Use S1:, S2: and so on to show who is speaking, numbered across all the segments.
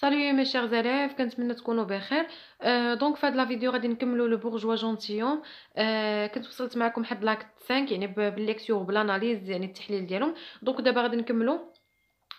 S1: سالي مي شيغ زلاف كنتمنى تكونوا بخير أه دونك فهاد لا فيديو غادي نكملوا لو بورجوا جونتيون أه كنت وصلت معكم حد لاكت 5 يعني بالليكسيور بلاناليز يعني التحليل ديالهم دونك دابا غادي نكملوا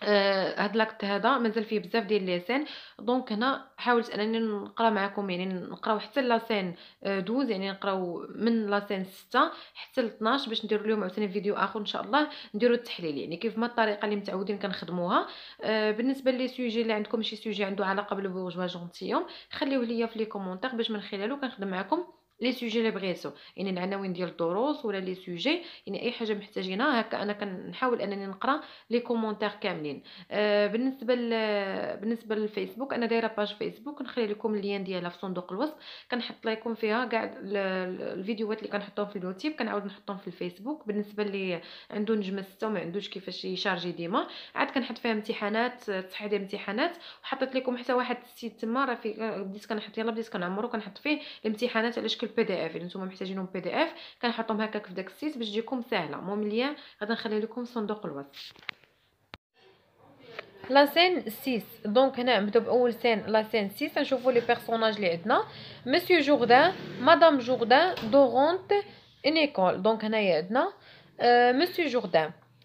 S1: هاد لاكت هذا مازال فيه بزاف ديال لي سين دونك هنا حاولت انني نقرا معكم يعني نقراو حتى لا سين 12 آه، يعني نقراو من لا سين 6 حتى ل 12 باش نديروا اليوم عاوتاني فيديو اخر ان شاء الله نديروا التحليل يعني كيف ما الطريقه اللي متعودين كنخدموها آه، بالنسبه لي سوجي اللي عندكم شي سوجي عنده علاقه بالبورجوا جونتيوم خليوه ليا في لي كومونتير باش من خلاله كنخدم معكم لي سوجي لي بغيتو يعني العناوين ديال الدروس ولا لي سوجي يعني اي حاجه محتاجينها هكا انا كنحاول انني نقرا لي كومونتير كاملين آه بالنسبه بالنسبه للفيسبوك انا دايره باج فيسبوك نخلي لكم اللين ديالها في صندوق الوصف كنحط لكم فيها كاع الفيديوهات اللي كنحطهم في اليوتيوب كنعاود نحطهم في الفيسبوك بالنسبه اللي عنده نجمه 6 وما عندوش كيفاش يشارجي ديما عاد كنحط فيها امتحانات تصحيح ديال امتحانات وحطيت لكم حتى واحد السيت تما راه بديت كنحط يلاه بديت كنعمرو كنحط فيه الامتحانات على شكل البي دي اف نتوما محتاجينهم بي دي اف كنحطهم هكاك في داك السيت باش تجيكم ساهله المهم ليا غادي نخلي لكم صندوق الوصف لا سين 6 دونك هنا نبداو باول سين لا سين 6 نشوفوا لي بيرسوناج اللي عندنا مسيو جوردان مدام جوردان دورونت انيكول دونك هنايا عندنا مسيو euh, جوردان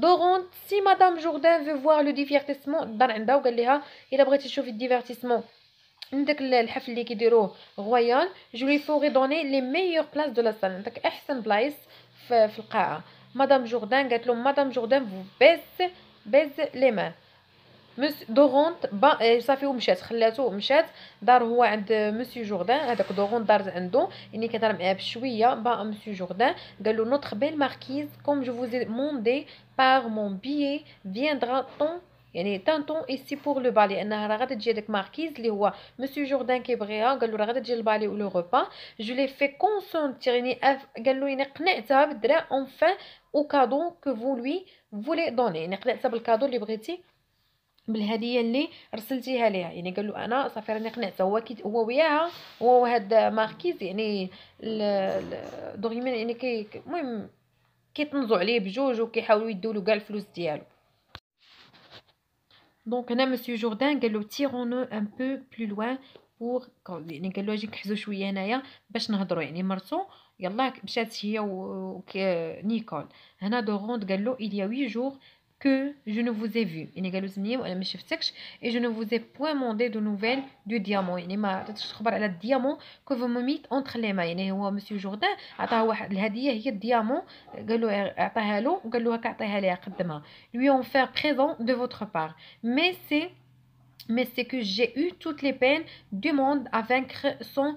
S1: دوغونت سي مدام جوردان فو فوار لو ديفيرتيسمون دار عندها وقال لها الا بغيتي تشوفي الديفيرتيسمون داك الحفل اللي كيديروه رويال جو لي فوري دوني لي ميور بلاص دو لا سال عندك احسن بلايص في, القاعه مدام جوردان قالت لهم مدام جوردان فو بيس بيز لي مان دوغونت با إيه، صافي ومشات خلاتو مشات دار هو عند مسيو جوردان هذاك دوغونت دار عنده يعني كدار معاه بشويه با مسيو جوردان قال له نوتر بيل ماركيز كوم جو فوزي موندي بار مون بيي فيندرا طون يعني اي ايسي بور لو بالي انها راه غادي تجي هذاك ماركيز اللي هو مسيو جوردان كيبغيها قال له راه غادي تجي البالي ولو غوبا جو لي في كونسونتيرني قال له يعني قنعتها بالدراع اونفان او كادو كو فو لوي فولي دوني يعني قنعتها بالكادو اللي بغيتي بالهديه اللي رسلتيها ليها يعني قال له انا صافي راني قنعت هو كي هو وياها هو وهاد ماركيز يعني دوغيمان يعني كي المهم كيطنزوا عليه بجوج وكيحاولوا يدوا له كاع الفلوس ديالو دونك هنا مسيو جوردان قال له تيرونو ان بو بلو لوان بور يعني قال له اجي نحزو شويه هنايا باش نهضروا يعني مرتو يلاه مشات هي ونيكول هنا دوغوند قال له ايليا 8 جوغ que je ne vous ai vu et je ne vous ai point demandé de nouvelles du diamant Il le diamant que vous me mettez entre les mains يعني هو مسيو جوردان عطاه واحد الهديه هي الديامون قال له a له وقال له هكا عطيها لي قدمها lui en faire présent de votre part mais c'est mais c'est que j'ai eu toutes les peines du monde à vaincre son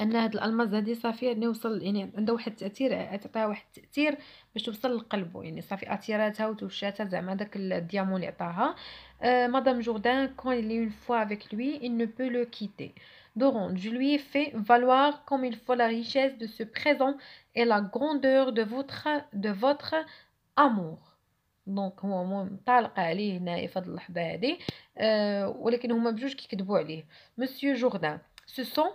S1: ان هاد الالماز هادي صافي يعني وصل يعني عنده واحد التاثير تعطيها واحد التاثير باش توصل لقلبه يعني صافي اثيراتها وتوشاتها زعما داك الديامون اللي عطاها آه، مدام جوردان كون لي اون فوا افيك لوي il ne peut le quitter دوغون je lui ai fait valoir comme il faut la richesse de ce présent et la grandeur de votre, de votre amour. دونك هو منطلق عليه هنايا في هاد اللحظه هادي أه ولكن هما بجوج كيكذبوا عليه مسيو جوردان سو سون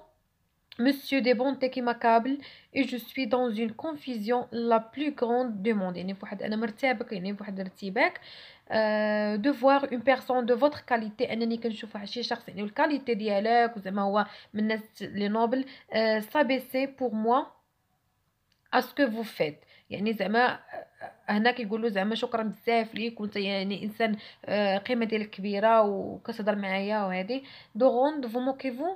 S1: Monsieur دي bontés qui m'accablent اي جو سوي دون اون كونفيزيون لا بلو grande دو موند يعني فواحد أنا مرتبك يعني فواحد الارتباك دو فوار اون بيرسون دو فوتر كاليتي انني كنشوف واحد شي شخص يعني الكاليتي ديالك وزعما هو من الناس لي نوبل سابيسي بور موا اسكو فو فيت يعني زعما هنا كيقولوا زعما شكرا بزاف ليك وانت يعني انسان euh، قيمه ديالك كبيره وكتهضر معايا وهذه دو غوند فو موكيفو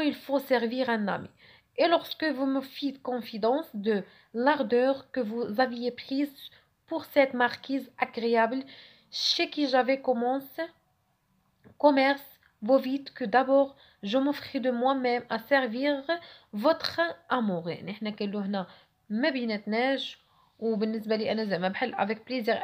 S1: il faut servir un ami. Et lorsque vous me fîtes confidence de l'ardeur que vous aviez prise pour cette marquise agréable chez qui j'avais commencé commerce, vaut vite que d'abord je m'offris de moi-même à servir votre amour. avec plaisir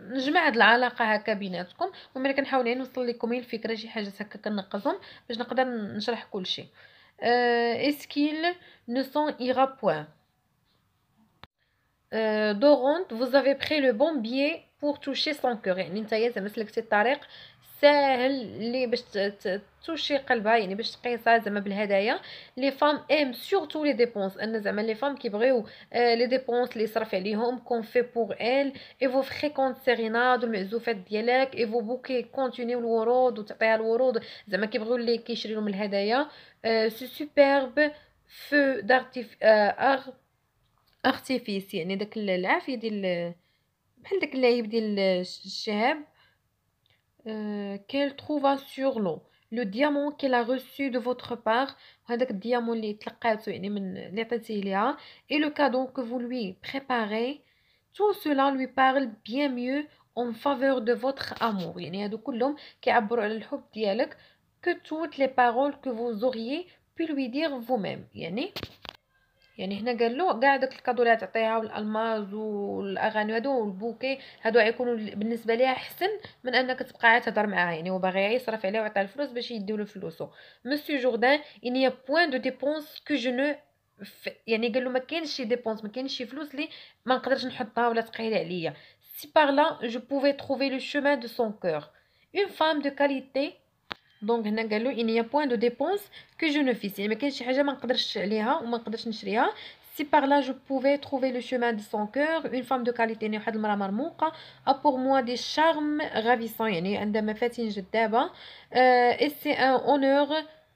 S1: نجمع هاد العلاقه هكا بيناتكم وملي كنحاول غير نوصل لكم الفكره شي حاجات هكا كنقزهم باش نقدر نشرح كلشي شيء اسكيل نو سون ايغا بوين دورونت فوز افي بري لو بون بيي pour toucher son cœur يعني نتايا زعما سلكتي الطريق ساهل لي باش توشي قلبها يعني باش تقيسها زعما بالهدايا لي فام ام سورتو لي ديبونس ان زعما لي فام كيبغيو لي ديبونس لي يصرف عليهم كون في بوغ ال اي فو فريكونت سيريناد المعزوفات ديالك اي فو بوكي كونتينيو الورود وتعطيها الورود زعما كيبغيو لي كيشري لهم الهدايا سو سوبرب فو دارتيف ارتيفيس يعني داك العافيه ديال بحال داك اللعيب ديال الشهاب Euh, qu'elle trouva sur l'eau le diamant qu'elle a reçu de votre part et le cadeau que vous lui préparez tout cela lui parle bien mieux en faveur de votre amour a beaucoup d'hommes qui abordent le dialogue que toutes les paroles que vous auriez pu lui dire vous-même يعني هنا قال له قاعد داك الكادو اللي تعطيها والالماز والاغاني هادو والبوكي هادو غيكونوا بالنسبه ليها احسن من انك تبقى عاد تهضر معاه يعني هو باغي يصرف عليها ويعطيها الفلوس باش يديو له فلوسو مسيو جوردان ان يا بوين دو ديبونس كو جو نو يعني قال له ما كاينش شي ديبونس ما كاينش شي فلوس لي ما نقدرش نحطها ولا تقيل عليا سي بار لا جو بوفي تروفي لو شومان دو سون كور اون فام دو كاليتي donc nagalo il n'y a point de dépense que je ne fice mais qu'est-ce que je vais m'adresser à ou m'adresser à si par là je pouvais trouver le chemin de son cœur une femme de qualité nagalo maramuqa a pour moi des charmes ravissants et ne m'a fait une joute deba et c'est un honneur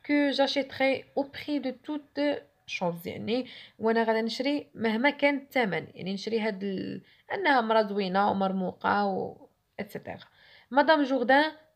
S1: que j'achèterai au prix de toute chose et nagalo m'adresser mais même tellement et m'adresser à nagalo maramuqa ou etc madame johda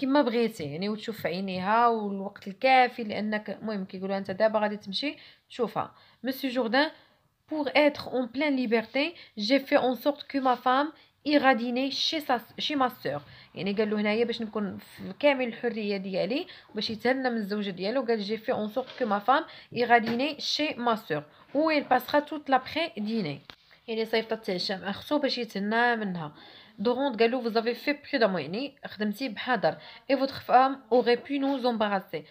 S1: كما بغيتي يعني وتشوف في عينيها والوقت الكافي لانك المهم كيقولوا انت دابا غادي تمشي شوفها مسيو جوردان بور اتر اون بلان ليبرتي جي في اون سورت كو ما فام ira شي سا شي chez يعني قال له هنايا باش نكون في كامل الحريه ديالي باش يتهنى من الزوجه ديالو قال جي في اون سورت كو ما فام ايغا ديني شي ما سور و il passera toute l'après يعني صيفطت عشاء مع اختو باش يتهنى منها Doron Gallo, vous avez fait prudemment. Et votre femme aurait pu nous embarrasser.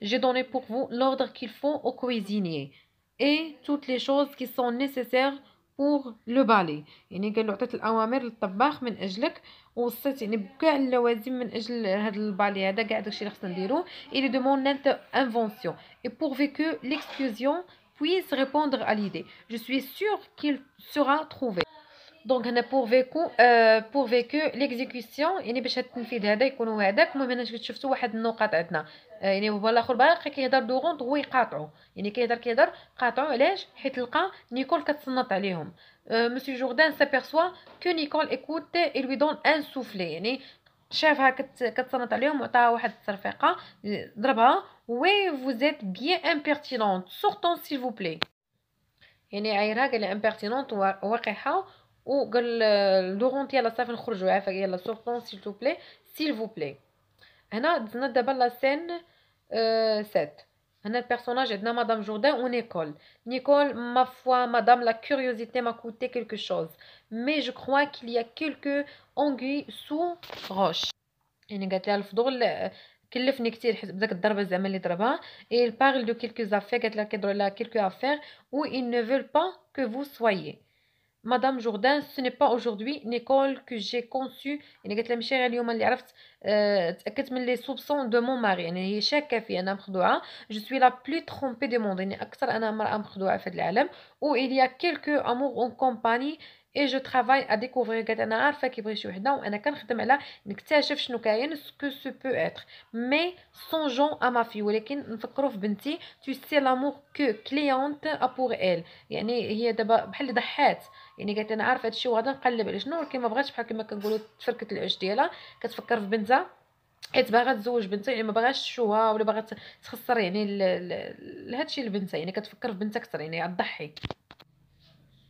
S1: J'ai donné pour vous l'ordre qu'il faut au cuisinier et toutes les choses qui sont nécessaires pour le balai Il est de mon il invention et pourvu que l'exclusion puisse répondre à l'idée je suis sûr qu'il sera trouvé دونك هنا بور فيكو بور فيكو ليكزيكسيون يعني باش هاد التنفيذ هذا يكون هو هذاك المهم انا شفتو شفتوا واحد النقاط عندنا يعني هو الاخر باقي كيهضر دوغوند هو يقاطعو يعني كيهضر كيهضر قاطعو علاش حيت لقى نيكول كتصنط عليهم مسيو جوردان سابيرسوا كو نيكول ايكوت اي لوي دون ان سوفلي يعني شافها كتصنط عليهم وعطاها واحد الترفيقه ضربها وي فوزيت بيان امبيرتينونت سورتون سيل فو بلي يعني عايرها قال لها امبيرتينونت ou que à la safine la s'il vous plaît. S'il vous plaît. En attendant la scène 7, un autre personnage est dans Madame Jourdain ou Nicole. Nicole, ma foi, madame, la curiosité m'a coûté quelque chose, mais je crois qu'il y a quelques anguilles sous roche. Et il parle de quelques affaires, il parle de quelques affaires où ils ne veulent pas que vous soyez. Madame Jourdain, ce n'est pas aujourd'hui une école que j'ai conçue. Elle euh, que de mon mari. Je suis la plus trompée du monde. la plus trompée du Il y a quelques amours en compagnie اي جو ترافاي ا ديكوفري قالت انا عارفه كيبغي شي وحده وانا كنخدم على نكتشف شنو كاين سكو سو بو اتر مي جون ا ما في ولكن نفكروا في بنتي تو سي لامور كو كليونت ا بور ال يعني هي دابا بحال ضحات يعني قالت انا عارفه هادشي وغادا نقلب على شنو ولكن ما بغاتش بحال كما كنقولوا تفركت العش ديالها كتفكر في بنتها حيت باغا تزوج بنتها يعني ما باغاش تشوها ولا باغا تخسر يعني هادشي لبنتها يعني كتفكر في بنتها اكثر يعني تضحي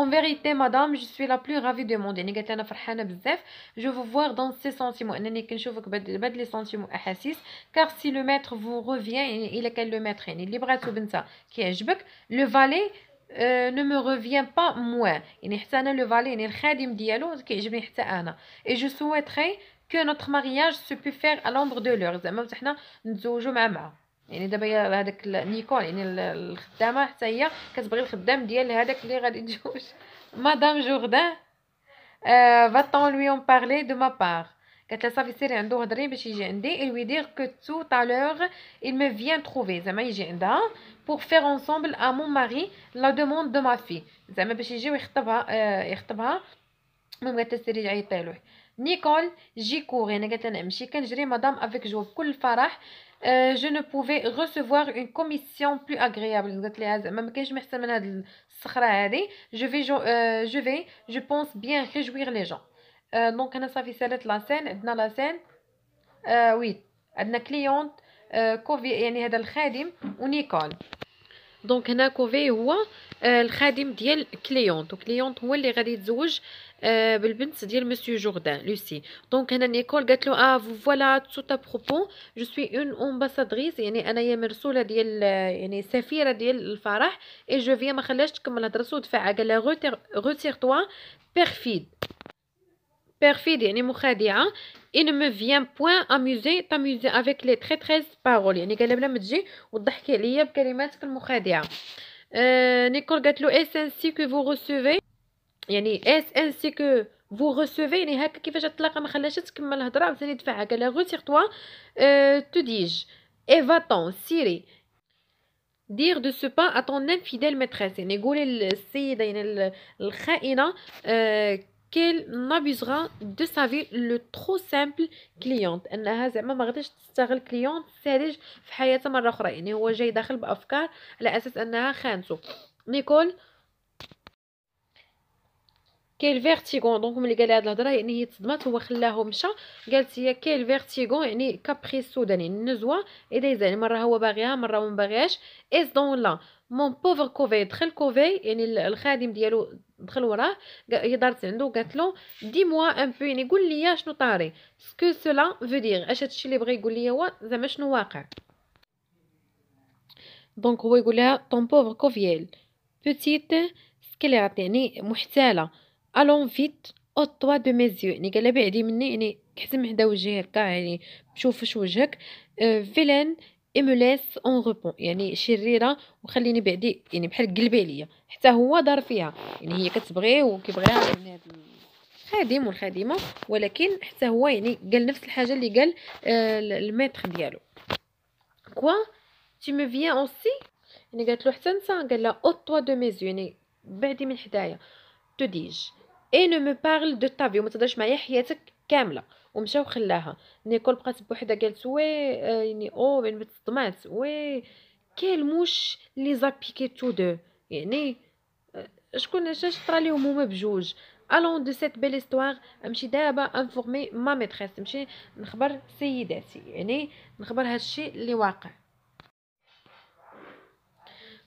S1: En vérité, madame, je suis la plus ravie du monde. يعني قالت لي أنا Je vous voir dans ces sentiments. أنني كنشوفك بهاد لي sentiments أحاسيس. Car si le maître vous revient, il est كان le maître يعني اللي بغاتو je كيعجبك. Le valet euh, ne me revient pas moins. يعني حتى أنا le valet يعني الخادم ديالو كيعجبني حتى أنا. Et je souhaiterais que notre mariage se puisse faire à l'ombre de l'heure. زعما يعني دابا هي هذاك نيكون يعني الخدامه حتى هي كتبغي الخدام ديال هذاك اللي غادي يتزوج مدام جوردان ا فاتون لوي اون بارلي دو ما بار قالت لها صافي سيري عنده هضري باش يجي عندي اي لوي دير كو تو à l'heure il me vient زعما يجي عندها بور فير انصومبل ا مون ماري لا دوموند دو ما في زعما باش يجي ويخطبها آه، يخطبها المهم قالت لها سيري عيطي له نيكول جي كوغي يعني انا قالت لها نمشي نعم، كنجري مدام افيك جو بكل فرح Euh, je ne pouvais recevoir une commission plus agréable dans Atlas, même quand je me suis demandé, je vais euh, je je pense bien réjouir les gens. Euh, donc on a suffisamment la scène dans la scène, oui, une client covid et un client de Nicole. donc un client ouais, le client de la cliente, la cliente où les gars disent ou je Euh, بالبنت ديال مسيو جوردان لوسي دونك هنا نيكول قالت له اه فوالا تا بروبو جو سوي اون امباسادريس يعني انايا مرسوله ديال يعني سفيره ديال الفرح اي جو في ما خلاش تكمل الدرس ودفع قال لها روتير توا بيرفيد بيرفيد يعني مخادعه il ne me بوين point amuser افيك لي تري تري بارول يعني قال بلا ما تجي وتضحكي عليا بكلماتك المخادعه أه euh، نيكول قالت له اي سي كو فو ريسيفي يعني اس ان سي كو فو ريسيفي يعني هكا كيفاش الطلاقه ما خلاش تكمل الهضره وثاني دفعها قال لها غوتيغ توا تو ديج اي فاتون سيري دير دو سو با اتون انفيديل ميتريس يعني قولي للسيده يعني الخائنه اه كيل نابيزغا دو سافي لو ترو سامبل كليونت انها زعما ما غاديش تستغل كليونت ساذج في حياتها مره اخرى يعني هو جاي داخل بافكار على اساس انها خانته نيكول كاين الفيرتيغون دونك ملي قال هاد الهضره يعني هي تصدمات هو خلاه مشى قالت هي كاين الفيرتيغون يعني كابري سوداني النزوه دايز يعني مره هو باغيها مره ما باغيهاش از دون لا مون بوفر كوفي دخل كوفي يعني الخادم ديالو دخل وراه هي دارت عنده قالت له دي موا ان بو يعني قول لي شنو طاري سكو سولا فو دير اش هادشي اللي بغى يقول لي هو زعما شنو واقع دونك هو يقول لها طون بوفر كوفيل بوتيت سكليرات يعني محتاله الون فيت او طوا دو ميزيو يعني قال بعدي مني يعني كحزم حدا وجهي هكا يعني شوف واش وجهك آه، فيلان ايموليس اون روبون يعني شريره وخليني بعدي يعني بحال قلبي عليا حتى هو دار فيها يعني هي كتبغيه وكيبغيها يعني هاد الخادم والخادمه ولكن حتى هو يعني قال نفس الحاجه اللي قال الميتر آه، ديالو كوا تي مي فيان اوسي يعني قالت له حتى انت قال لها او طوا دو ميزو يعني بعدي من حدايا te dis-je et ne me parle de ta vie وما معايا حياتك كامله ومشاو وخلاها نيكول بقات بوحدها قالت وي آه، يعني او من تصدمات وي كيل موش لي زابيكي تو دو يعني آه، شكون اش طرا ليهم هما بجوج الون دو سيت بيل استوار نمشي دابا انفورمي ما ميتريس نمشي نخبر سيداتي يعني نخبر هادشي اللي واقع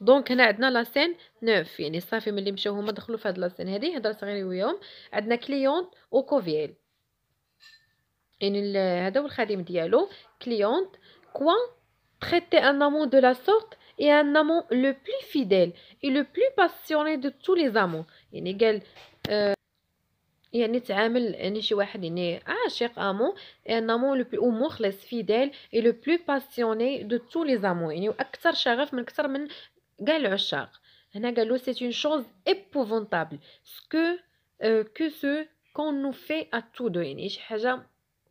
S1: دونك هنا عندنا لاسين 9 يعني صافي ملي مشاو هما دخلوا في هاد لاسين هادي هضره صغير وياهم عندنا كليونت وكوفيل يعني هذا هو الخادم ديالو كليونت كوا traiter ان امون دو لا سورت اي ان امون لو بلو فيديل اي لو بلو باسيوني دو تو لي زامون يعني قال آه، يعني تعامل يعني شي واحد يعني عاشق امو ان امون لو بلو مخلص فيديل اي لو بلو باسيوني دو تو لي زامون يعني اكثر شغف من اكثر من قال العشاق هنا قالوا سي اون شوز ايبوفونتابل سكو كو سو كون نو في ا دو يعني شي حاجه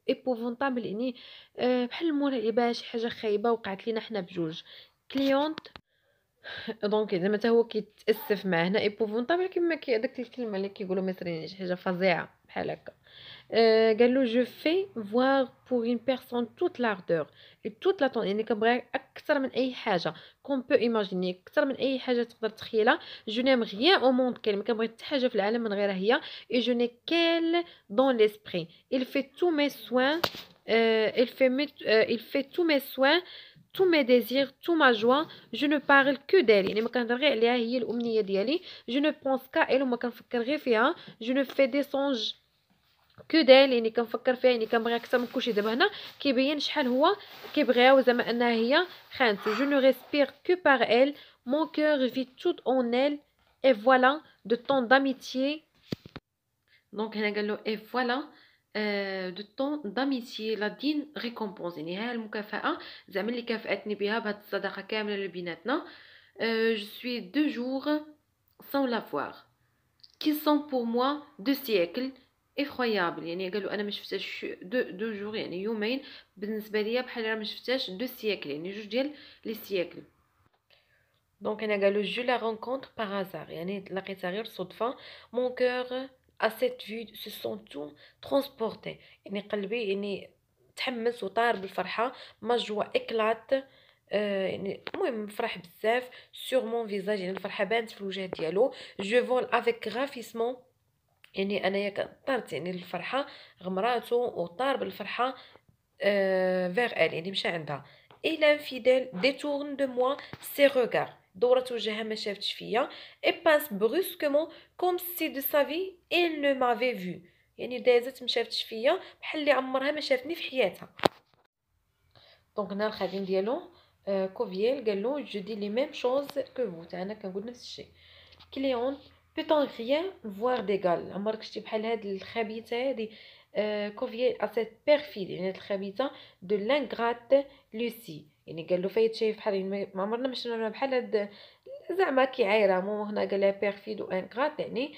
S1: ايبوفونتابل يعني euh, بحال المرعبه شي حاجه خايبه وقعت لينا حنا بجوج كليونت دونك زعما حتى هو كيتاسف مع هنا ايبوفونطابل كما كي داك الكلمه اللي كيقولوا مصريين يعني شي حاجه فظيعه بحال هكا Euh, je fais voir pour une personne toute l'ardeur et toute l'attention. qu'on peut imaginer. Je n'aime rien au monde qu'elle. Et je n'ai qu'elle dans l'esprit. Il fait tous mes soins. Euh, il, fait, euh, fait tous mes soins, tous mes désirs, toute ma joie. Je ne parle que d'elle. Je ne pense qu'à elle. Je ne fais des songes que d'elle, je de ne respire que par elle mon cœur vit tout en elle et voilà de tant d'amitié donc et voilà euh, de tant d'amitié, la dîne récompense, je suis deux jours sans la voir je suis deux jours sans la voir qui sont pour moi deux siècles ايخويابل يعني قالوا انا ما شفتهاش دو دو جور يعني يومين بالنسبه ليا بحال راه ما شفتهاش دو سيكل يعني جوج ديال لي سيكل دونك انا قالوا جو لا رونكونتر باغ هازار يعني لقيتها غير صدفه مون كور ا سيت في سو تو ترونسبورتي يعني قلبي يعني تحمس وطار بالفرحه ما جوا اكلات يعني المهم فرح بزاف سور مون فيزاج يعني الفرحه بانت في الوجه ديالو جو فول افيك غافيسمون يعني انايا كنطرت يعني الفرحه غمراتو وطار بالفرحه فيغ آه، ال يعني مشى عندها اي لانفيديل ديتورن دو موا سي ريغار دورت وجهها ما شافتش فيا اي باس بروسكومون كوم سي دو سافي ايل نو مافي فيو يعني دازت ما شافتش فيا بحال اللي عمرها ما شافتني في حياتها دونك هنا الخادم ديالو آه كوفييل قال له جو دي لي ميم شوز كو فو انا كنقول نفس الشيء كليون بوتون غيان فوار ديغال عمرك شتي بحال هاد الخبيثه هادي كوفيي اسيت سيت يعني هاد الخبيثه دو لانغرات لوسي يعني قال له فايت شايف بحال يعني ما عمرنا ما شفنا بحال هاد زعما كيعايرها مو هنا قال لها و وانغرات يعني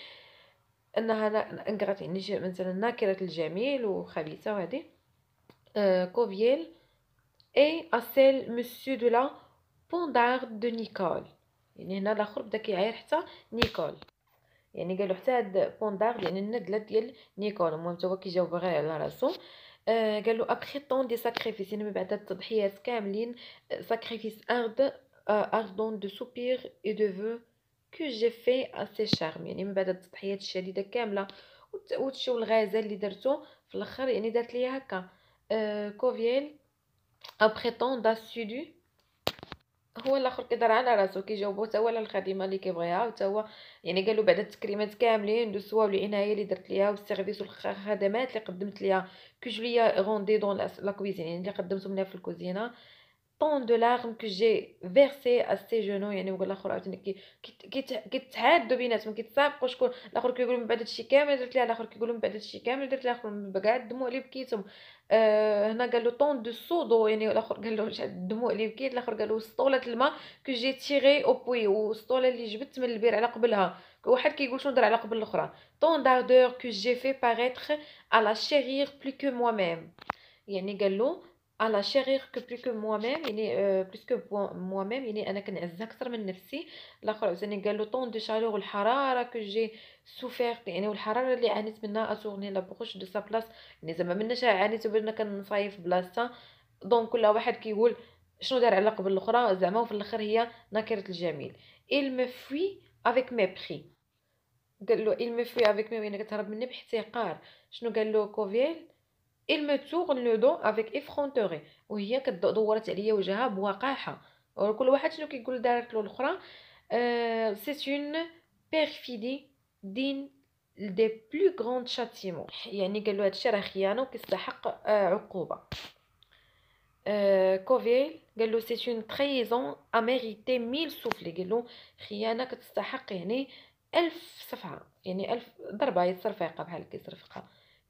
S1: انها انغرات يعني مثلا ناكره الجميل وخبيثه وهذه آه كوفييل اي اسيل مسيو دو لا بوندار دو نيكول يعني هنا الاخر بدا كيعاير حتى نيكول يعني قالوا حتى هاد بوندار يعني الندله ديال نيكول المهم هو كيجاوب غير على راسو آه قالوا ابخي طون دي ساكريفيس يعني من بعد التضحيات كاملين آه، ساكريفيس ارض آه، اردون دو سوبير اي دو فو كو جي في اسي شارم يعني من بعد التضحيات الشديده كامله وتشو الغزال اللي درتو في الاخر يعني دارت ليا هكا آه كوفيل ابخي طون داسيدو هو الاخر كيدار على راسو كيجاوبو حتى هو على الخدمه اللي كيبغيها حتى هو يعني قالوا بعد التكريمات كاملين دوسوا والعنايه اللي درت ليها والسيرفيس والخدمات اللي قدمت ليها كجليا غوندي دون لا كويزين يعني اللي قدمتهم ليها في الكوزينه طون دو لاغم كو جي فيرسي ا سي جونو يعني هو الاخر عاوتاني كيتعادوا بيناتهم كيتسابقوا شكون الاخر كيقول من بعد هادشي كامل درت ليها الاخر كيقول من بعد هادشي كامل درت ليها الاخر من بعد دموع اللي بكيتهم آه، هنا قال له طون دو سودو يعني الاخر قال له الدموع اللي بكيت الاخر قال له سطوله الماء كو جي تيغي او بوي والسطوله اللي جبت من البير على قبلها واحد كيقول شنو دار على قبل الاخرى طون داردور كو جي في باريتر على شيرير بلو كو مو ميم يعني قال له انا شي غيرك بلو كو موا ميم يعني آه، بلوس كو موا ميم يعني انا كنعزها اكثر من نفسي الاخر عاوتاني قال له طون دو شالور والحراره كو جي سوفير يعني والحراره اللي عانيت منها اتورني لا بوغوش دو سا بلاص يعني زعما مناش عانيت بدنا كنصايف بلاصتها دونك كل واحد كيقول شنو دار على قبل الاخرى زعما وفي الاخر هي نكره الجميل il me fuit avec mépris قال له il me fuit avec mépris يعني كتهرب مني باحتقار شنو قال له كوفيل il me tourne le dos avec effronterie وهي كدورات عليا وجهها بوقاحه وكل واحد شنو كيقول دارت له الاخرى سي اون بيرفيدي دين دي بلو غروند شاتيمون يعني قال له هادشي راه خيانه وكيستحق آه، عقوبه آه، كوفيل قال له سي اون تريزون ا ميريتي 1000 سوفلي قال له خيانه كتستحق يعني ألف صفعه يعني ألف ضربه يتصرفيقه بحال كيصرفقها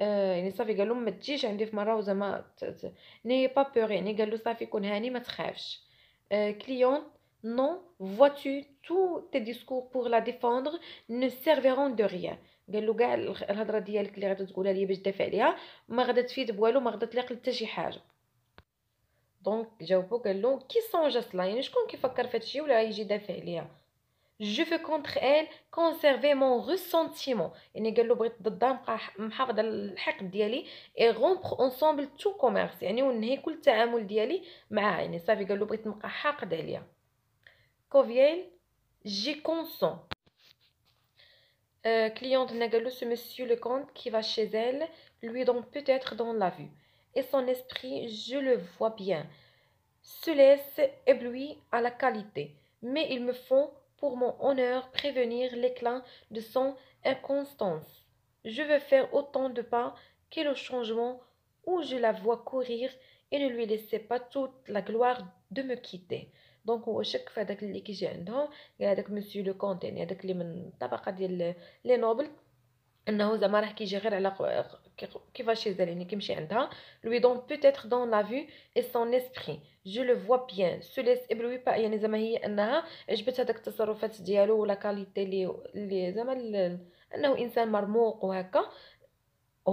S1: آه، يعني صافي قالو ما تجيش عندي في مره وزعما ني با بور يعني قالو صافي كون هاني ما تخافش كليون نو فواتو تو تي tes بور لا ديفوندر نو سيرفيرون دو ريان قال له كاع الهضره ديالك اللي غادي تقولها ليا باش دافع عليها ما غادا تفيد بوالو ما غادا تليق حتى شي حاجه دونك جاوبو قال له كي سونج اصلا يعني شكون كيفكر في هادشي ولا يجي دافع عليها je veux contre elle conserver mon ressentiment يعني قال له بغيت ضدها نبقى محافظه على الحق ديالي اي رومبر اونصومبل تو كوميرس يعني ونهي كل التعامل ديالي معها يعني صافي قال له بغيت نبقى حاقد عليها euh, cliente Nagalo, ce monsieur le comte qui va chez elle, lui donc peut-être dans la vue. Et son esprit, je le vois bien, se laisse ébloui à la qualité. Mais ils me font mon honneur prévenir l'éclat de son inconstance. Je veux faire autant de pas que le changement où je la vois courir et ne lui laisser pas toute la gloire de me quitter. Donc, chaque fois Monsieur le Comte, qui chez elle, lui donne peut-être dans la vue et son esprit. Je le vois bien. Je ne sais pas je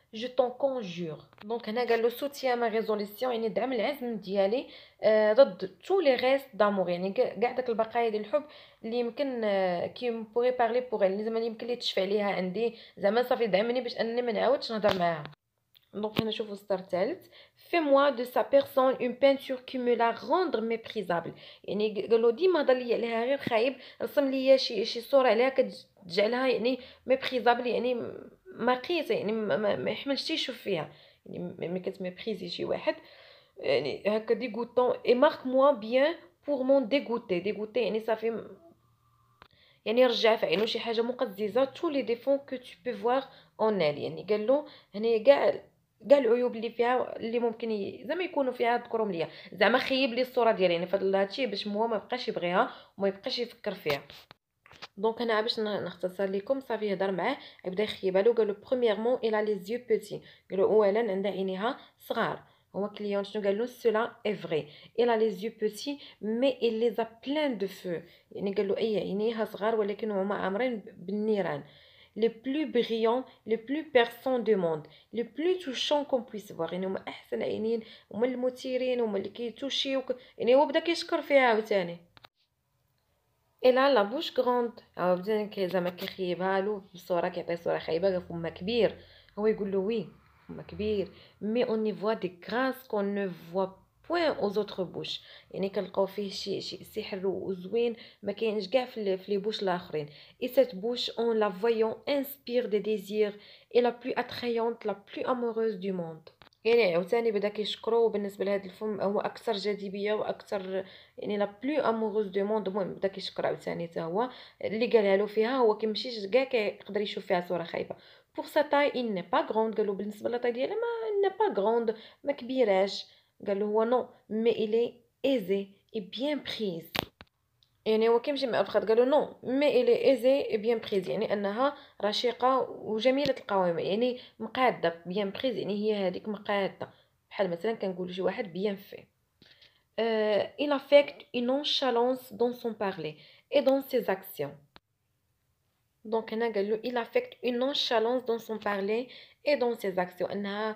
S1: je t'en conjure. Donc, on a le soutien à ma résolution يعني دعم العزم d'amour, ضد tous restes restes Je يعني كاع داك البقايا ديال الحب اللي يمكن كي بوغي بارلي بوغ زعما يمكن لي عليها عندي زعما صافي دعمني باش انني ما نعاودش نهضر معاها دونك هنا fais-moi de sa personne une peinture qui me la rendre méprisable يعني قالوا ديما هضر عليها غير خايب رسم لي شي شي صوره عليها كتجعلها يعني يعني ما قيت يعني ما حملتش يشوف فيها يعني ما كتمبريزي شي واحد يعني هكا ديغوتون اي مارك موا بيان بور مون ديغوتي ديغوتي يعني صافي يعني رجع في عينو شي حاجه مقززه تو لي ديفون كو تو بو فوار اون ال يعني قال له هنايا كاع كاع العيوب اللي فيها اللي ممكن زعما يكونوا فيها ذكرهم ليا زعما خيب لي الصوره ديالي يعني فهاد هادشي باش هو ما بقاش يبغيها وما يبقاش يفكر فيها دونك انا باش نختصر لكم صافي هضر معاه بدا يخيبالو قالو له بروميرمون الى لي زيو بوتي قال له اولا عندها عينيها صغار هو كليون شنو قال له سولا اي فري الى لي زيو بوتي مي اي لي زا بلان دو فو يعني قال له اي عينيها صغار ولكن هما عامرين بالنيران لي بلو بريون لي بلو بيرسون دو موند لي بلو توشون qu'on بويس فوار يعني هما احسن عينين هما المثيرين هما اللي كيتوشيوك يعني هو بدا كيشكر فيها عاوتاني Elle a la bouche grande, alors vous voyez que sa est belle. La photo qui a fait la photo est une photo grande, très On voit des grâces qu'on ne voit pas aux autres bouches. Il y a quelques filles qui séparent les dents, mais qui ne se pas avec les bouches Et cette bouche en la voyant inspire des désirs. Elle est la plus attrayante, la plus amoureuse du monde. يعني إيه، عاوتاني بدا كيشكرو بالنسبه لهذا الفم هو اكثر جاذبيه واكثر يعني لا بلو اموروز دو موند المهم بدا كيشكر عاوتاني حتى هو اللي قالها له فيها هو كيمشي كاع كيقدر يشوف فيها صوره خايبه بوغ سا تاي ان ني با غروند قالو بالنسبه لطاي ديالها ما ان با غروند ما كبيراش قال هو نو مي الي ايزي اي بيان بريز يعني هو كيمشي مع الفخذ قالوا نو مي الي ايزي بيان بريز يعني انها رشيقه وجميله القوام يعني مقاده بيان بريز يعني هي هذيك مقاده بحال مثلا كنقول شي واحد بيان في euh, il دون سون بارلي اي دون سي اكسيون دونك هنا actions. Donc, il affecte une nonchalance دون سون بارلي اي دون سي اكسيون أنها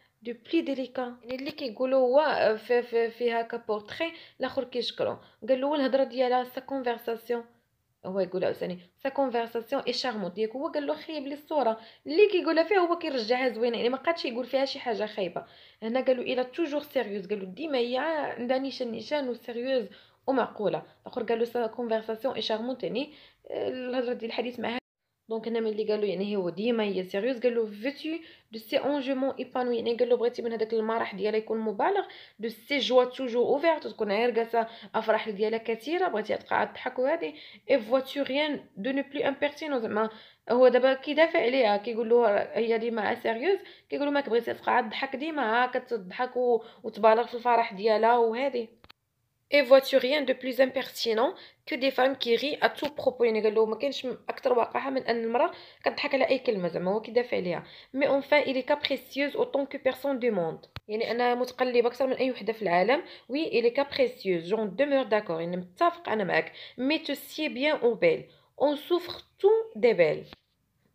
S1: دو بلي ديليكا يعني اللي كيقولوا هو في في في هكا بورتري الاخر كيشكروا قال له الهضره ديالها سا كونفرساسيون هو يقولها ثاني سا كونفرساسيون اي شارمون ديالك هو قال له خيب لي الصوره اللي كيقولها فيها هو كيرجعها زوينه يعني ما بقاش يقول فيها شي حاجه خايبه هنا قالوا الا توجور سيريوز قالوا ديما هي عندها نيشان نيشان وسيريوز ومعقوله الاخر قالوا سا كونفرساسيون اي شارمون يعني الهضره ديال الحديث معها دونك هنا ملي قالو يعني هو ديما هي سيريوس قالو فيتي دو سي اونجمون ايبانوي يعني قالو بغيتي من هذاك المرح ديالها يكون مبالغ دو سي جوا توجو اوفيرت تكون غير جالسه افراح ديالها كثيره بغيتي تبقى تضحك وهادي اي ريان دو نو بلو امبيرتينو زعما هو دابا كيدافع عليها كيقول له هي ديما سيريوس كيقول له ماك بغيتي تبقى تضحك ديما هاك تضحك وتبالغ في الفرح ديالها وهادي et vois-tu rien de plus impertinent que des femmes qui rient à tout propos يعني قال له ما كاينش autant que personne ان المراه كتضحك على اي كلمه زعما هو كيدافع عليها مي est الي كابريسيوز اوتون كو بيرسون دو موند يعني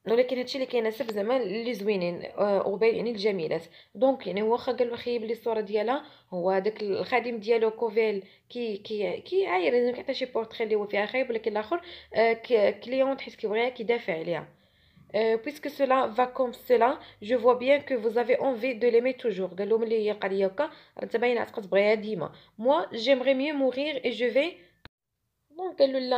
S1: ولكن هادشي اللي كيناسب زعما اللي زوينين آه، وباين يعني الجميلات دونك يعني هو واخا قال وخيب لي الصوره ديالها هو داك الخادم ديالو كوفيل كي كي كي عاير يعني كيعطي شي بورتري اللي هو فيها خايب ولكن الاخر آه، كليون حيت كيبغيها كيدافع عليها Euh, puisque cela va comme cela, je vois bien que vous avez envie de l'aimer toujours. Moi, j'aimerais mieux mourir et je vais Donc, elle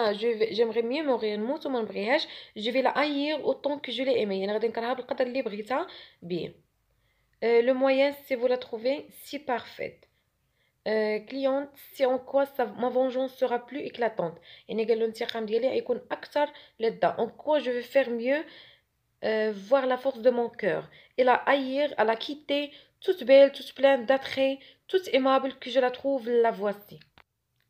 S1: j'aimerais mieux mourir, mon je vais la haïr autant que je l'ai aimée. Euh, le moyen, c'est vous la trouvez, si parfaite. Euh, cliente, si en quoi ma vengeance sera plus éclatante. En quoi je vais faire mieux euh, voir la force de mon cœur et la haïr, à la quitter, toute belle, toute pleine d'attrait, toute aimable que je la trouve, la voici.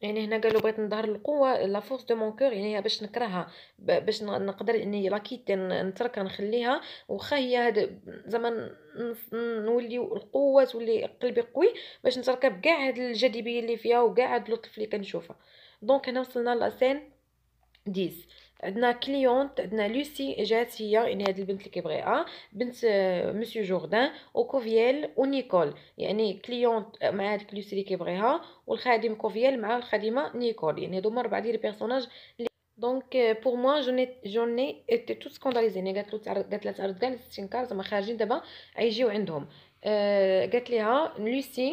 S1: يعني هنا قالوا بغيت نظهر القوه لا فورس دو مون كور يعني باش نكرهها باش نقدر اني لاكيت نتركها نخليها واخا هي هاد زعما نولي القوه تولي قلبي قوي باش نتركب كاع هاد الجاذبيه اللي فيها وكاع هاد اللطف اللي كنشوفها دونك هنا وصلنا لاسين 10 عندنا كليونت عندنا لوسي جات هي يعني هذه البنت اللي كيبغيها بنت آه، مسيو جوردان وكوفيال ونيكول يعني كليونت آه، مع هذيك لوسي اللي كيبغيها والخادم كوفيال مع الخادمه نيكول يعني هادو هما ربعه ديال البيرسوناج دونك بور موا جوني جوني ايتي تو سكونداليزي يعني قالت له قالت لها تعرض كاع للاستنكار زعما خارجين دابا عيجيو عندهم euh، قالت ليها لوسي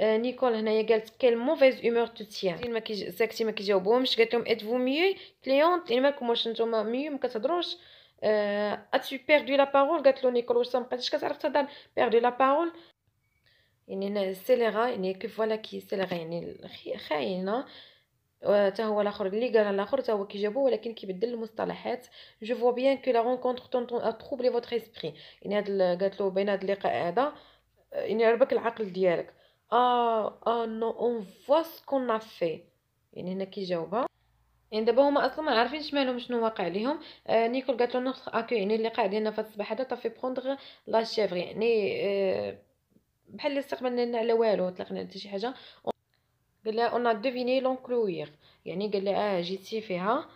S1: نيكول هنايا قالت كاين موفيز هومور توتيان ما كي ساكتي ما كيجاوبوهمش قالت لهم ات فو ميو كليونت يعني مالكم واش نتوما ميو ما كتهضروش تي بيردو لا بارول قالت له نيكول واش ما بقيتيش كتعرف تهضر بيردو لا بارول يعني سيليغا يعني كيف فوالا كي سيليغا يعني خاينه حتى هو الاخر اللي قال الاخر حتى هو كيجابو ولكن كيبدل المصطلحات جو فو بيان كو لا رونكونتر تون تروبلي فوتر اسبري يعني هاد قالت له بين هاد اللقاء هذا يعني ربك العقل ديالك اه اه نو اون فوا سكون في يعني هنا كيجاوبها يعني دابا هما اصلا ما عارفينش مالهم شنو واقع ليهم آه نيكول قالت له نوت اكو يعني اللي قاعد هنا في الصباح هذا طافي بروندغ لا شيفر يعني آه بحال اللي استقبلنا لنا على والو طلقنا حتى شي حاجه قال لها اون دوفيني لونكلوير يعني قال لها اه جيتي فيها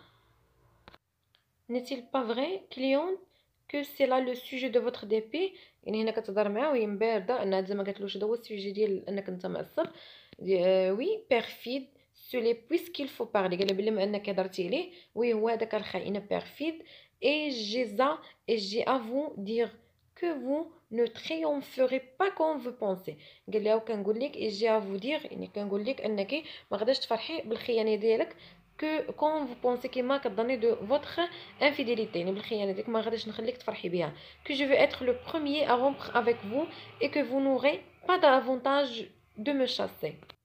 S1: نيتيل با فري كليون كو سي لا لو سوجي دو de دي بي يعني هنا كتهضر معاه وهي مبارده انها زعما قالتلوش هذا هو السوجي ديال انك انت معصب آه، وي بيرفيد وي لي سولي كيل فو بارلي قال بلي ما انك هضرتي ليه وي هو هذاك الخائن بيرفيد اي جيزا اي جي افو دير كو نو ne triompherez با كون فو بونسي قال لها وكنقول لك جي افو دير يعني كنقول لك انك ما غاديش تفرحي بالخيانه ديالك que quand vous pensez qu'il m'a donné de votre infidélité que je veux être le premier à rompre avec vous et que vous n'aurez pas d'avantage de me chasser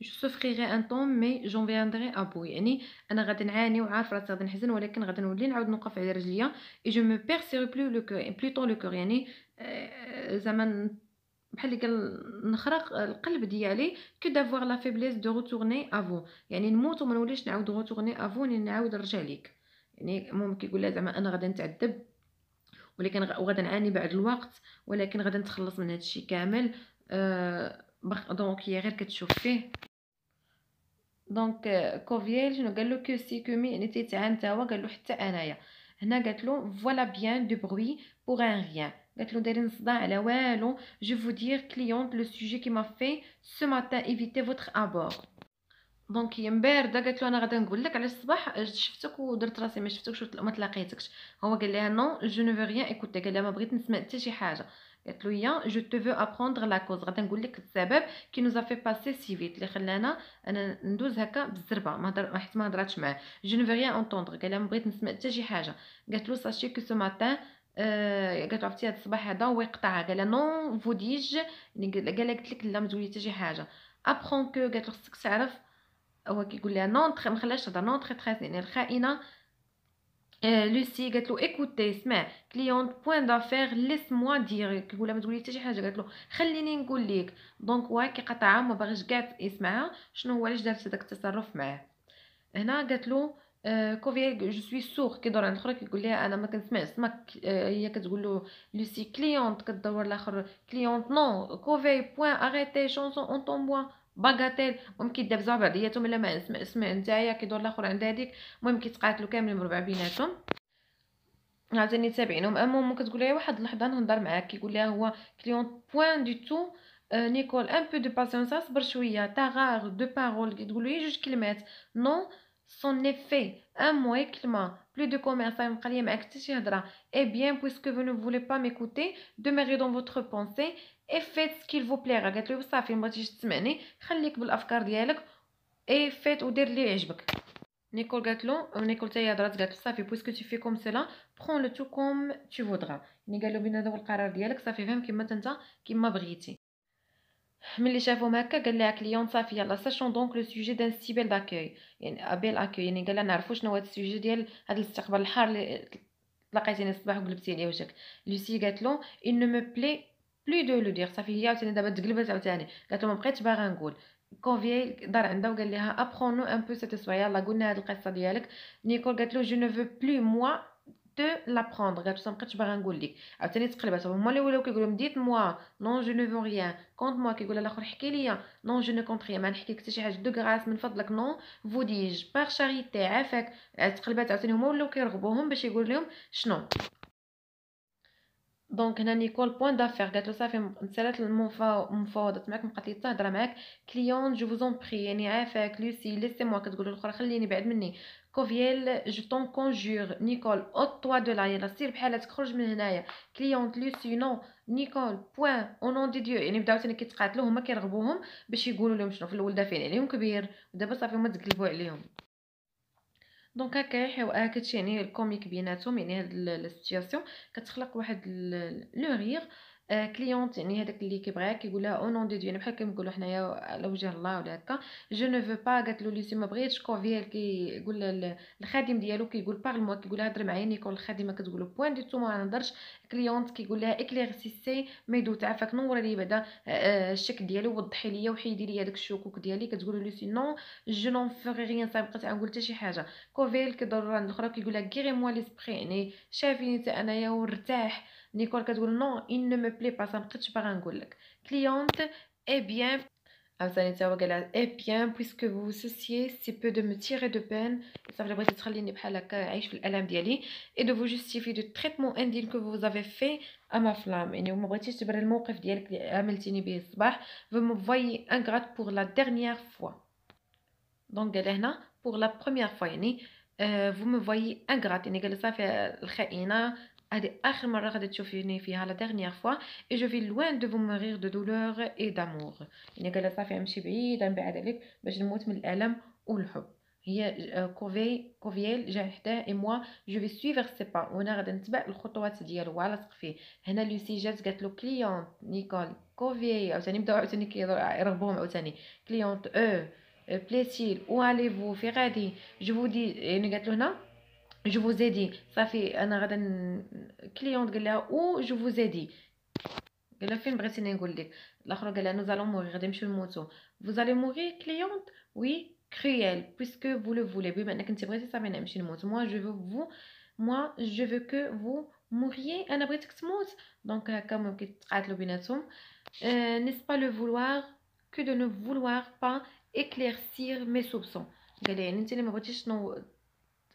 S1: جو سوفريغي ان طون مي جون فياندري ابوي يعني انا غادي نعاني وعارف راسي غادي نحزن ولكن غادي نولي نعاود نوقف على رجليا اي جو مو بيرسي بلو لو كور بلوتو لو كو يعني آه، زعما بحال اللي قال نخرق القلب ديالي كو دافوار لا فيبليس دو روتورني افو يعني نموت وما نوليش نعاود روتورني افو ني نعاود نرجع ليك يعني ممكن يقول لها زعما انا غادي نتعذب ولكن غادي نعاني بعد الوقت ولكن غادي نتخلص من الشيء كامل أه بخ... دونك هي غير كتشوف فيه دونك كوفيل شنو قال له كو سي كو مي نيتي تاع انت هو قال له حتى انايا هنا قالت له فوالا بيان دو بروي بوغ ان ريان قالت له دايرين صداع على والو جو فو دير كليونت لو سوجي كيما في سو ماتان ايفيتي فوتر ابور دونك هي مبارده قالت له انا غادي نقول لك على الصباح شفتك ودرت راسي ما شفتكش وما تلاقيتكش هو قال لها نو جو نو فو ريان ايكوتي قال لها ما بغيت نسمع حتى شي حاجه je te veux apprendre la cause غادي نقول لك السبب qui nous a fait passer si vite خلانا انا ندوز هكا بالزربه ما je ne veux rien entendre قال ما بغيت نسمع حتى شي حاجه قالت له قالت عرفتي هذا الصباح هذا لوسي قالت له ايكوتي اسمع كليونت بوين دافير ليس موا ديريك ولا ما تقولي حتى شي حاجه قالت له خليني نقول لك دونك كي قطعها ما باغيش كاع يسمعها شنو هو علاش دارت هذاك التصرف معاه هنا قالت له كوفي جو سوي سور كيدور عند الاخرى كيقول لها انا ما كنسمعش سمك هي كتقول له لوسي كليونت كدور الاخر كليونت نو كوفي بوين اريتي شونسون اونطون بوان باغاتيل المهم كيدابزو بعضياتهم الا ما اسم اسم نتايا كيدور الاخر عند هذيك المهم كيتقاتلوا كاملين مربع بيناتهم عاوتاني تابعينهم اما ممكن كتقول لها واحد اللحظه نهضر معاك كيقول لها هو كليون بوين دي تو نيكول ان بو دو باسيونس صبر شويه تاغار دو بارول كتقول لي جوج كلمات نو سون افي ان مو كلمه بلو دو كوميرس بقى ليا معاك حتى شي هضره اي بيان بويسكو فو نو فولي با ميكوتي دو ميري دون فوتر بونسي افيت إيه سكيل فو بليغا قالت له صافي مبغيتيش تسمعني خليك بالافكار ديالك افيت إيه ودير اللي يعجبك نيكول قالت له نيكول تاهي هضرات قالت له صافي بويسكو تي في كوم سيلا برون لو تو كوم تي فودغا يعني قالوا بان هذا هو القرار ديالك صافي فهم كيما انت كيما بغيتي ملي شافهم هكا قال لها كليون صافي يلا ساشون دونك لو سوجي دان سيبل داكوي يعني ابيل اكوي يعني قال لها نعرفو شنو هاد السوجي ديال هاد الاستقبال الحار اللي تلاقيتيني الصباح وقلبتي عليه وجهك لوسي قالت له ان مو بلي بلو دو لو دير صافي هي عاوتاني دابا تقلبات عاوتاني قالت له ما بقيتش باغا نقول كونفيي دار عندها وقال لها ابخونو ان بو سيت سوا يلا قلنا هاد القصه ديالك نيكول قالت له جو نو فو بلو موا تو لابروندر قالت له ما بقيتش باغا نقول لك عاوتاني تقلبات هما اللي ولاو كيقولوا ديت موا نون جو نو فو ريان كونت موا كيقول الاخر حكي ليا نون جو نو كونت ريان ما نحكي لك حتى شي حاجه دو غراس من فضلك نون فو ديج باغ شاريتي عافاك تقلبات عاوتاني هما ولاو كيرغبوهم باش يقول لهم شنو دونك هنا نيكول بوين دافير قالت له صافي نسالات المفاوضات معاك قالت تهضر معاك كليون جو فوزون بري يعني عافاك لوسي ليسي موا كتقول الاخرى خليني بعد مني كوفيل جو طون كونجور نيكول او توا دو لا يلا سير بحالك خرج من هنايا كليونت لوسي نو نيكول بوين او نون دي ديو يعني بداو ثاني كيتقاتلو هما كيرغبوهم باش يقولوا لهم شنو في الاول فين عليهم كبير دابا صافي هما تقلبوا عليهم دونك هكا يحيوها كتشي يعني الكوميك بيناتهم يعني هاد السيتياسيون كتخلق واحد لو ريغ آه، كليونت يعني هذاك اللي كيبغيها كيقول لها oh او نون دي يعني بحال كنقولوا حنايا على وجه الله ولا هكا جو نو فو با قالت له ليسي ما بغيتش كي يقول الخادم ديالو كيقول بار مو كيقول لها هضر معايا يعني كون الخادمه كتقول له بوين دي تو ما نهضرش كليونت كيقول لها اكليرسيسي ميدوت عافاك نوري لي بعدا آه، آه، الشك ديالو وضحي ليا وحيدي ليا داك الشكوك ديالي كتقول له سي نو جو نون فوري ريان صافي بقيت نقول حتى شي حاجه كوفيل كيضر عند الاخرى كيقول لها غيري مو ليسبري يعني شافيني انايا ونرتاح Je lui ai non, je ne me plaît pas, je ne veux pas que tu Cliente, eh bien, elle m'a dit, eh bien, puisque vous vous souciez si peu de me tirer de peine, ça veut dire la bonne chose que je suis en train de vivre avec mon problème, et de vous justifier du traitement indien que vous avez fait à ma flamme, et me ma dit, c'est vraiment la même chose que j'ai Vous me voyez ingrate pour la dernière fois. Donc, elle m'a pour la première fois, vous me voyez ingrate. Elle m'a dit, ça fait la هذه اخر مره غادي تشوفيني فيها لا ديرنيير فوا اي جو في لوان دو مورير دو دولور اي دامور يعني قالت صافي نمشي بعيد نبعد عليك باش نموت من الالم والحب هي كوفي كوفييل جا حداه اي موا جو في سويفر سي با وانا غادي نتبع الخطوات ديالو وعلى فيه هنا لوسي جات قالت له كليونت نيكول كوفي عاوتاني بداو عاوتاني كيرغبوهم عاوتاني كليونت او بليسيل و اليفو في غادي جو فو دي يعني قالت له هنا Je vous ai dit, ça fait, en regardant cliente, quelle? Où je vous ai dit? Quelle fin brésilienne vous dites? Là-haut, quelle? Nous allons mourir demeure le motus. Vous allez mourir, cliente? Oui, cruel. Puisque vous le voulez bien, mais n'êtes pas brésilien, je n'aime pas le motus. Moi, je veux vous, moi, je veux que vous mouriez en abruti de Donc, euh, comme on dit, traduisez-moi. N'est-ce pas le vouloir? Que de ne vouloir pas éclaircir mes soupçons. Quelle? N'êtes-vous le brésilien?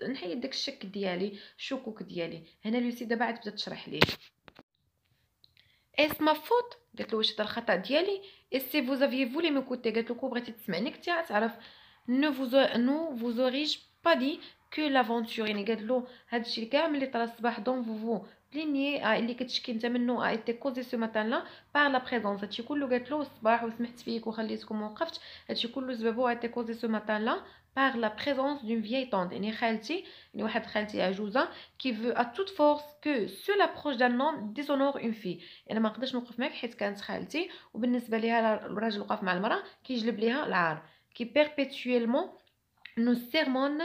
S1: نحيد داك الشك ديالي الشكوك ديالي هنا لوسي دابا عاد بدات تشرح ليه اسما ما فوت قالت له واش هذا الخطا ديالي اي سي فو افيي فولي مي كوتي قالت له بغيتي تسمعني كنتي غتعرف نو فوز نو فوز اوريج با دي كو لافونتور يعني قالت له هذا الشيء كاع ملي طرا الصباح دون فو بليني آه، اللي كتشكي نتا منه ايتي كوزي سو ماتان لا بار لا بريزونس هادشي كله قالت له الصباح وسمحت فيك وخليتك وقفت هادشي كله سببو ايتي كوزي سو ماتان لا par la présence d'une vieille tante. qui veut à toute force que sur l'approche d'un homme déshonore une fille. et ما نقدرش نوقف معاك حيت كانت ليها الراجل وقف مع ليها العار. qui perpétuellement nous sermonne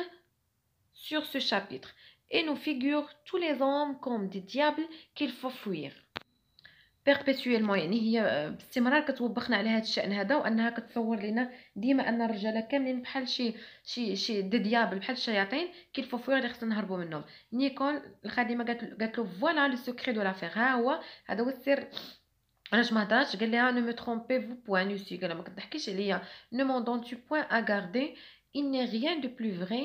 S1: sur ce chapitre et nous figure tous les hommes comme des diables qu'il faut fuir. بيربيتويلمون يعني هي آه، باستمرار كتوبخنا على هذا الشان هذا وانها كتصور لنا ديما ان الرجاله كاملين بحال شي شي شي ديابل بحال الشياطين كيلفو فيور اللي خصنا نهربوا منهم نيكول الخادمه قالت له فوالا لو سكري دو لافير ها هو هذا هو السر علاش ما هضراتش قال لها نو مي ترومبي فو بوان نو سي قال ما كتضحكيش عليا نو مون دون تو بوان ا غاردي il n'est rien de plus vrai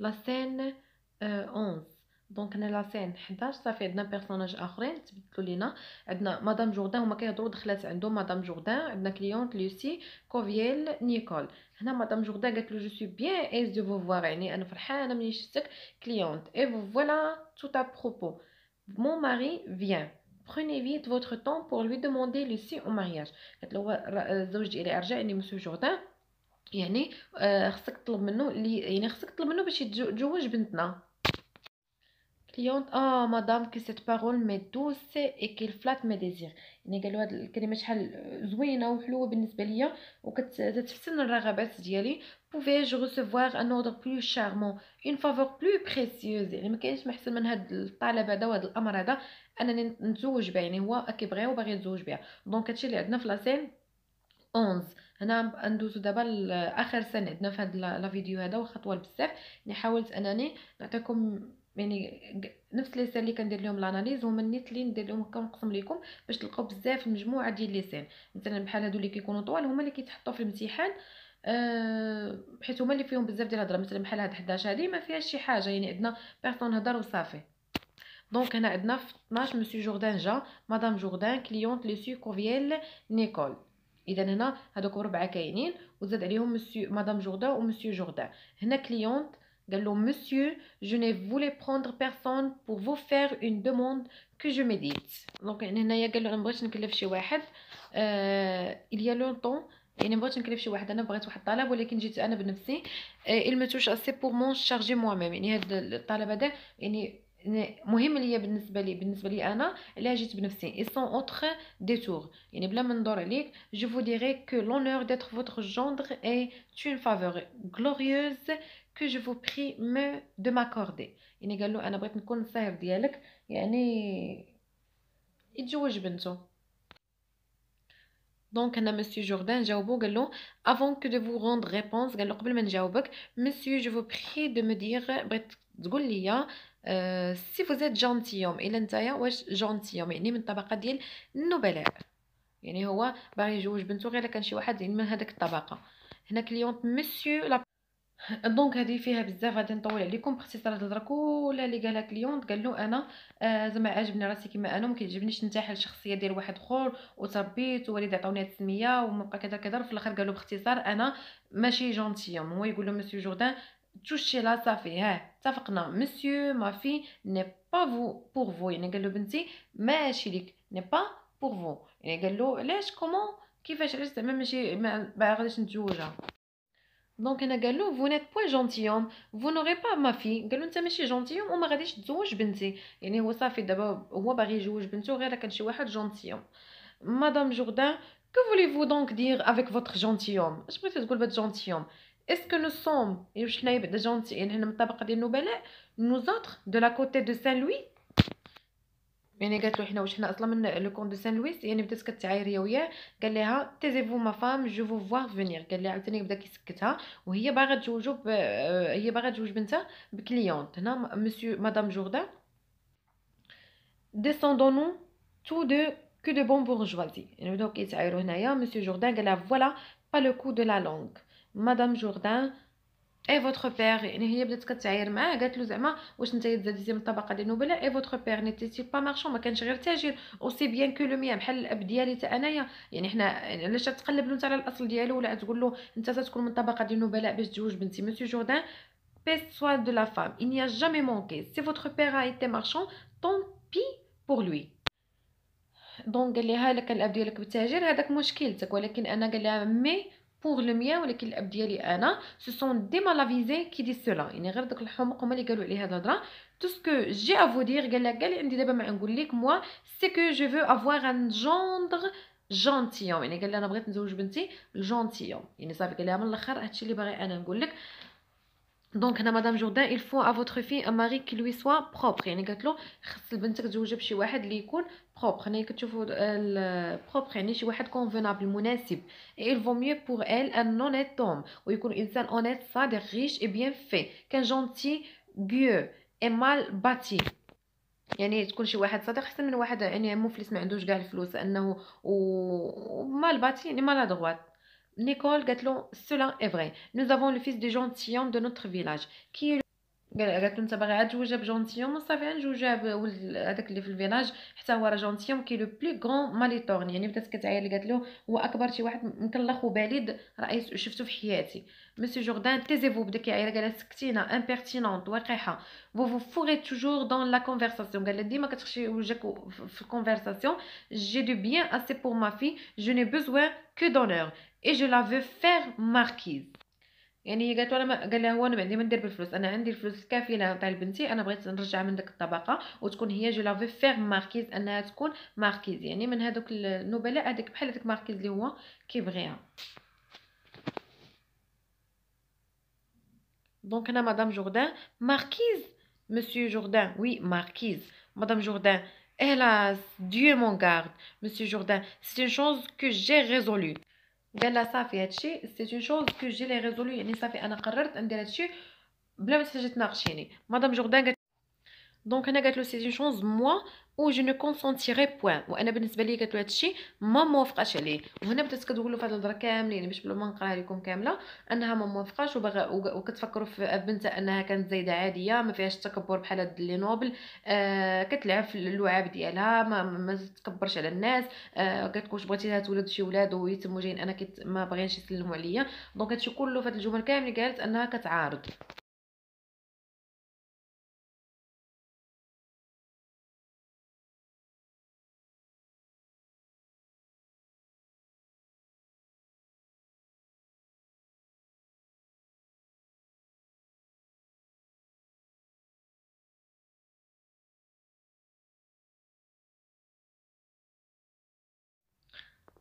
S1: la scène euh, 11 دونك هنا لا سين 11 صافي عندنا بيرسوناج اخرين تبدلوا لينا عندنا مدام جوردان هما كيهضروا دخلات عندهم مدام جوردان عندنا كليونت لوسي كوفييل نيكول هنا مدام جوردان قالت له جو سوي بيان ايز دو فوفوار يعني انا فرحانه ملي شفتك كليونت اي فوالا تو ا بروبو مون ماري فيان prenez vite votre temps pour lui demander Lucie au mariage. قالت له الزوج ديالي رجع يعني مسيو جوردان يعني آه، خصك تطلب منه اللي يعني خصك تطلب منه باش يتزوج بنتنا كليونت اه مدام كي سيت بارول مي دوسي اي كي فلات مي ديزير يعني قالوا هاد الكلمه شحال زوينه وحلوه بالنسبه ليا وكتتفسن الرغبات ديالي بوفي جو ريسيفوار ان اوردر بلو شارمون اون فافور بلو بريسيوز يعني ما كاينش محسن من هاد الطلب هذا وهاد الامر هذا انني نتزوج بها يعني هو كيبغيها وباغي يتزوج بها دونك هادشي اللي عندنا في لاسين 11 هنا ندوزو دابا لاخر سنه عندنا في هاد لا فيديو هذا واخا طوال بزاف اللي حاولت انني نعطيكم يعني نفس لي سان اللي كندير لهم لاناليز هما النيت اللي ندير لهم ونقسم لكم باش تلقاو بزاف المجموعه ديال لي سان مثلا بحال هادو اللي كيكونوا طوال هما اللي كيتحطوا في الامتحان أه حيت هما اللي فيهم بزاف ديال الهضره مثلا بحال هاد 11 هادي ما فيهاش شي حاجه يعني عندنا بيرسون هضر وصافي دونك هنا عندنا في 12 مسيو جوردان جا مدام جوردان كليونت لي سيكوفيال نيكول اذا هنا هذوك ربعه كاينين وزاد عليهم مسيو مدام جوردا ومسيو جوردا هنا كليونت قال له مسيو جو ني فولي بروندر بيرسون بور فو فير اون دوموند كو جو ميديت دونك يعني هنايا قال له انا مبغيتش نكلف شي واحد آه اليا لونطون يعني مبغيتش نكلف شي واحد انا بغيت واحد الطلب ولكن جيت انا بنفسي اه المتوش touche بور مون شارجي مو ميم يعني هاد الطلب هذا يعني Mohamed ليا بالنسبه لي je vous dirais que l'honneur d'être votre gendre est une faveur glorieuse que je vous prie de m'accorder Donc avant que de vous rendre réponse Monsieur je vous prie de me dire تقول لي أه سي فوزيت جونتيوم الا نتايا واش جونتيوم يعني من الطبقه ديال النبلاء يعني هو باغي يجوج بنتو غير كان شي واحد يعني من هذاك الطبقه هنا كليونت مسيو لا دونك هذه فيها بزاف غادي نطول عليكم باختصار هاد الهضره كلها اللي قالها كليونت قال له انا آه زعما عاجبني راسي كما انا ما كيعجبنيش نتاحل الشخصيه ديال واحد اخر وتربيت ووالدي عطاوني هذه السميه ومبقى كذا كذا في الاخر له باختصار انا ماشي جونتيوم هو يقول له مسيو جوردان Hein, monsieur ma fille n'est pas vous pour vous يعني قال n'est pas pour vous يعني vous n'êtes pas gentilhomme vous n'aurez pas ma fille قال له انت ماشي gentilhomme وما غاديش تزوج بنتي gentilhomme Madame Jourdain, que voulez-vous donc dire avec votre gentilhomme je gentilhomme est-ce que nous sommes, et je n'ai pas gentil, et nous sommes des nobles. nous autres, de la côté de Saint-Louis يعني قالت له حنا واش حنا اصلا من لو كون دو سان لويس يعني بدات كتعايري وياه قال لها تيزيفو ما فام جو فو فينير قال لها عاوتاني بدا كيسكتها وهي باغا ب... هي باغا تزوج بنتها بكليونت هنا مسيو مدام جوردان descendons-nous tous deux que de bons bourgeoisie. Et donc, il y a Monsieur Jourdain, voilà, pas le coup de la langue. مدام جوردان اي فوتر بير يعني هي بدات كتعاير معاه قالت له زعما واش نتا تزاديتي من الطبقه ديال النبلاء اي فوتر بير نيتي با مارشون ما كانش غير تاجر او سي بيان كو لو ميا بحال الاب ديالي حتى انايا يعني حنا علاش تقلب له انت على الاصل ديالو ولا تقول له انت تتكون من الطبقه ديال النبلاء باش تزوج بنتي مسيو جوردان بيس سوا دو لا فام اي نيا جامي مونكي سي si بير اي تي مارشون طون بي بور لوي دونك قال لها لك الاب ديالك بالتاجر هذاك مشكلتك ولكن انا قال لها مي بوغ لو ميان ولكن الاب ديالي انا سو سون دي مالافيزي كي دي سولا يعني غير دوك الحمق هما اللي قالوا عليه هاد الهضره تو سكو جي افو دير قال لها قال لي عندي دابا ما نقول لك موا سي كو جو فو افوار ان جوندغ جونتيون يعني قال لي انا بغيت نزوج بنتي الجونتيون يعني صافي قال لي من الاخر هادشي اللي باغي انا نقول لك دونك هنا مدام جوردان الفو ا فوتر في ماري كي لوي سوا بروبر يعني قالت له خص بنتك تزوجها بشي واحد اللي يكون بروبر هنا كتشوفوا بخوبخ يعني شي واحد كونفينابل مناسب il vaut mieux pour elle un honnête homme ويكون انسان اونيت صادق ريش اي بيان في كان جونتي بيو اي مال باتي يعني تكون شي واحد صديق احسن من واحد يعني مفلس ما عندوش كاع الفلوس انه ومال باتي يعني مال دغوات Nicole dit cela est vrai. Nous avons le fils de gentilhomme de notre village. Qui est قالت انت باغي عاد تجوجها بجونتيوم صافي le هذاك اللي في Monsieur حتى هو راه جونتيوم كي لو بلو يعني بدات قالت له هو اكبر شي واحد اي جو لا فو فير ماركيز يعني هي قالت انا قال لها هو انا ما عندي ما ندير بالفلوس انا عندي الفلوس كافيه تاع لبنتي انا بغيت نرجع من ديك الطبقه وتكون هي جو لافي فيغ ماركيز انها تكون ماركيز يعني من هذوك النبلاء هذيك بحال هذاك ماركيز اللي هو كيبغيها دونك هنا مدام جوردان ماركيز مسيو جوردان وي ماركيز مدام جوردان هلاس ديو مون garde, مسيو Jourdain, سي شوز كو جي j'ai قال لها صافي هادشي سي اون شوز كو جي لي ريزولو يعني صافي انا قررت ندير هادشي بلا ما تحتاجي تناقشيني مدام جوردان قالت دونك انا قالت له سي شونز موا او جو نو كونسونتيري بوين وانا بالنسبه لي قالت له الشيء ما موافقاش عليه وهنا بدات كتقول له فهاد الهضره كاملين يعني باش بلا ما نقراها لكم كامله انها ما موافقاش وباغا وكتفكروا في بنتها انها كانت زايده عاديه ما فيهاش تكبر بحال هاد لي نوبل آه كتلعب في اللعاب ديالها ما, ما تكبرش على الناس آه قالت واش بغيتي لها تولد شي ولاد ويتموا جايين انا كت ما باغينش يسلموا عليا دونك هادشي كله فهاد الجمل كاملين قالت انها كتعارض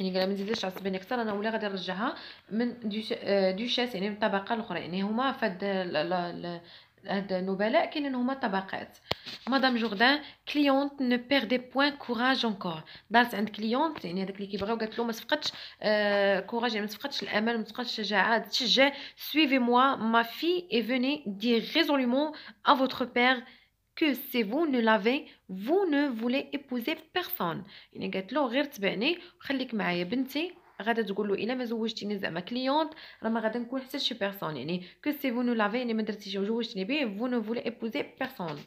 S1: يعني قال ما تزيدش على السبانيه اكثر انا ولا غادي نرجعها من دوشاس آه، يعني من الطبقه الاخرى يعني هما فهاد هاد النبلاء كاينين هما طبقات مدام جوردان كليونت نو بيردي بوين كوراج انكور دارت عند كليونت يعني هذاك اللي كيبغيو قالت له ما تفقدش آه كوراج يعني ما تفقدش الامل ما تفقدش الشجاعه تشجع سويفي موا ما في اي فوني دي ريزولومون ا فوتر بير que si vous ne l'avez vous ne voulez épouser personne يعني قالت له غير تبعني وخليك معايا بنتي غادا تقول له الا ما زوجتيني زعما كليونت راه ما غادا نكون حتى شي بيرسون يعني كو سي فو نو لافي يعني ما درتيش وجوجتني به فو نو فولي ايبوزي بيرسون